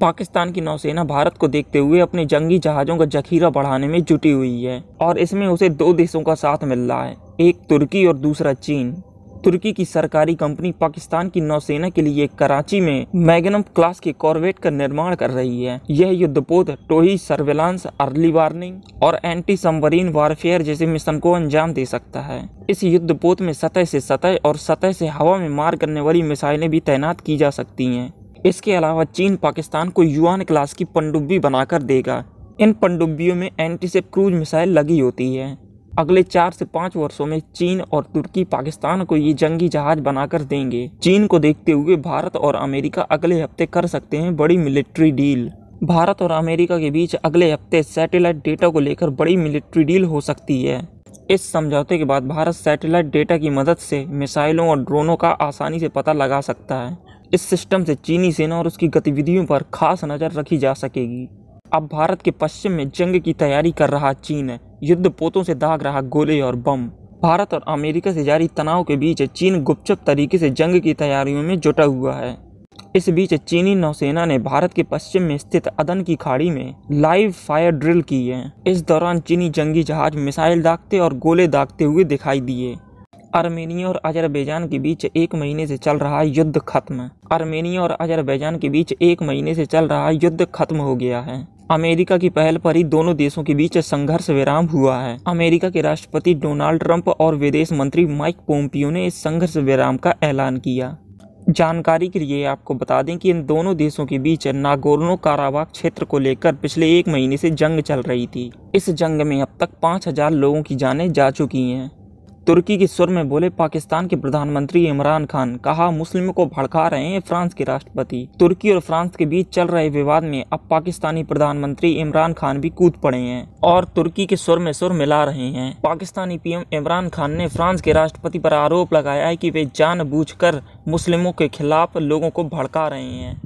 पाकिस्तान की नौसेना भारत को देखते हुए अपने जंगी जहाजों का जखीरा बढ़ाने में जुटी हुई है और इसमें उसे दो देशों का साथ मिल रहा है एक तुर्की और दूसरा चीन तुर्की की सरकारी कंपनी पाकिस्तान की नौसेना के लिए कराची में मैगनम क्लास के कॉर्वेट का निर्माण कर रही है यह युद्धपोत टोही सर्वेलांस अर्ली वार्निंग और एंटी सम्बरीन वारफेयर जैसे मिशन को अंजाम दे सकता है इस युद्धपोत में सतह से सतह और सतह से हवा में मार करने वाली मिसाइलें भी तैनात की जा सकती हैं इसके अलावा चीन पाकिस्तान को युआन क्लास की पनडुब्बी बनाकर देगा इन पनडुब्बियों में एंटीसेप क्रूज मिसाइल लगी होती है अगले चार से पाँच वर्षों में चीन और तुर्की पाकिस्तान को ये जंगी जहाज बनाकर देंगे चीन को देखते हुए भारत और अमेरिका अगले हफ्ते कर सकते हैं बड़ी मिलिट्री डील भारत और अमेरिका के बीच अगले हफ्ते सैटेलाइट डेटा को लेकर बड़ी मिलिट्री डील हो सकती है इस समझौते के बाद भारत सैटेलाइट डेटा की मदद से मिसाइलों और ड्रोनों का आसानी से पता लगा सकता है इस सिस्टम से चीनी सेना और उसकी गतिविधियों पर खास नज़र रखी जा सकेगी अब भारत के पश्चिम में जंग की तैयारी कर रहा चीन है युद्ध पोतों से दाग रहा गोले और बम भारत और अमेरिका से जारी तनाव के बीच चीन गुपचुप तरीके से जंग की तैयारियों में जुटा हुआ है इस बीच चीनी नौसेना ने भारत के पश्चिम में स्थित अदन की खाड़ी में लाइव फायर ड्रिल की है इस दौरान चीनी जंगी जहाज मिसाइल दागते और गोले दागते हुए दिखाई दिए आर्मेनिया और अजरबैजान के बीच एक महीने से चल रहा युद्ध खत्म आर्मेनिया और अजरबैजान के बीच एक महीने से चल रहा युद्ध खत्म हो गया है अमेरिका की पहल पर ही दोनों देशों के बीच संघर्ष विराम हुआ है अमेरिका के राष्ट्रपति डोनाल्ड ट्रंप और विदेश मंत्री माइक पोम्पियो ने इस संघर्ष विराम का ऐलान किया जानकारी के लिए आपको बता दें कि इन दोनों देशों के बीच नागोर्नो काराबाग क्षेत्र को लेकर पिछले एक महीने से जंग चल रही थी इस जंग में अब तक 5000 लोगों की जानें जा चुकी हैं तुर्की के सुर में बोले पाकिस्तान के प्रधानमंत्री इमरान खान कहा मुस्लिमों को भड़का रहे हैं फ्रांस के राष्ट्रपति तुर्की और फ्रांस के बीच चल रहे विवाद में अब पाकिस्तानी प्रधानमंत्री इमरान खान भी कूद पड़े हैं और तुर्की के सुर में सुर मिला रहे हैं पाकिस्तानी पीएम इमरान खान ने फ्रांस के राष्ट्रपति पर आरोप लगाया है कि वे जानबूझकर मुस्लिमों के खिलाफ लोगों को भड़का रहे हैं